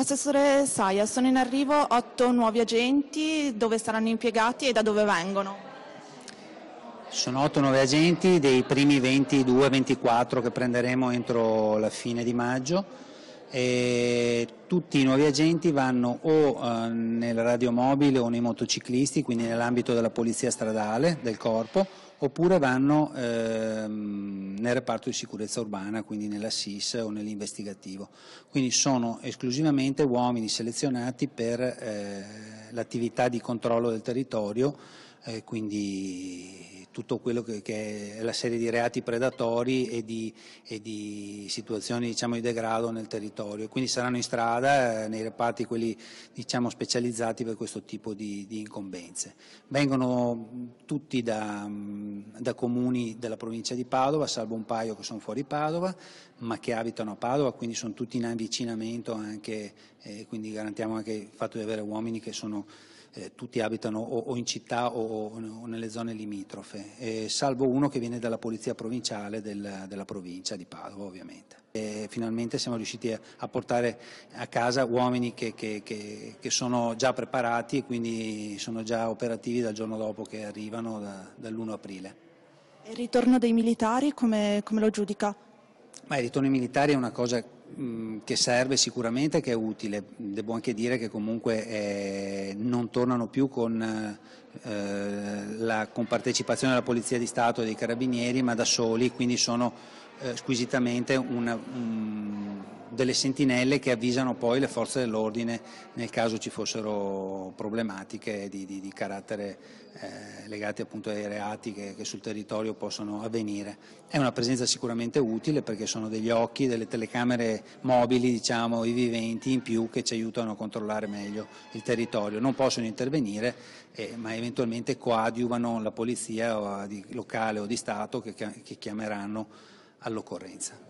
Assessore Saia, sono in arrivo otto nuovi agenti, dove saranno impiegati e da dove vengono? Sono otto nuovi agenti dei primi 22-24 che prenderemo entro la fine di maggio. E tutti i nuovi agenti vanno o eh, nel radiomobile o nei motociclisti, quindi nell'ambito della polizia stradale del corpo, oppure vanno ehm, nel reparto di sicurezza urbana, quindi nell'assis o nell'investigativo. Quindi sono esclusivamente uomini selezionati per eh, l'attività di controllo del territorio, eh, quindi tutto quello che, che, è la serie di reati predatori e di, e di situazioni diciamo, di degrado nel territorio. Quindi saranno in strada eh, nei reparti quelli diciamo, specializzati per questo tipo di, di incombenze. Vengono tutti da Ehm, da comuni della provincia di Padova, salvo un paio che sono fuori Padova, ma che abitano a Padova, quindi sono tutti in avvicinamento anche, eh, quindi garantiamo anche il fatto di avere uomini che sono eh, tutti abitano o, o, in città o, o nelle zone limitrofe, eh, salvo uno che viene dalla polizia provinciale del, della provincia di Padova ovviamente. E finalmente siamo riusciti a, a, portare a casa uomini che, che, che, che, sono già preparati e quindi sono già operativi dal giorno dopo che arrivano, da, dall'1 aprile. Il ritorno dei militari come, come lo giudica? Ma il ritorno dei militari è una cosa Mm, che serve sicuramente, che è utile. Devo anche dire che comunque eh, non tornano più con eh, la compartecipazione della Polizia di Stato e dei Carabinieri, ma da soli, quindi sono eh, squisitamente una, um, delle sentinelle che avvisano poi le forze dell'ordine nel caso ci fossero problematiche di, di, di carattere eh, legate appunto ai reati che, che, sul territorio possono avvenire. È una presenza sicuramente utile perché sono degli occhi, delle telecamere mobili, diciamo, i viventi in più che ci aiutano a controllare meglio il territorio. Non possono intervenire, eh, ma eventualmente coadiuvano la polizia o di, locale o di Stato che, che chiameranno all'occorrenza.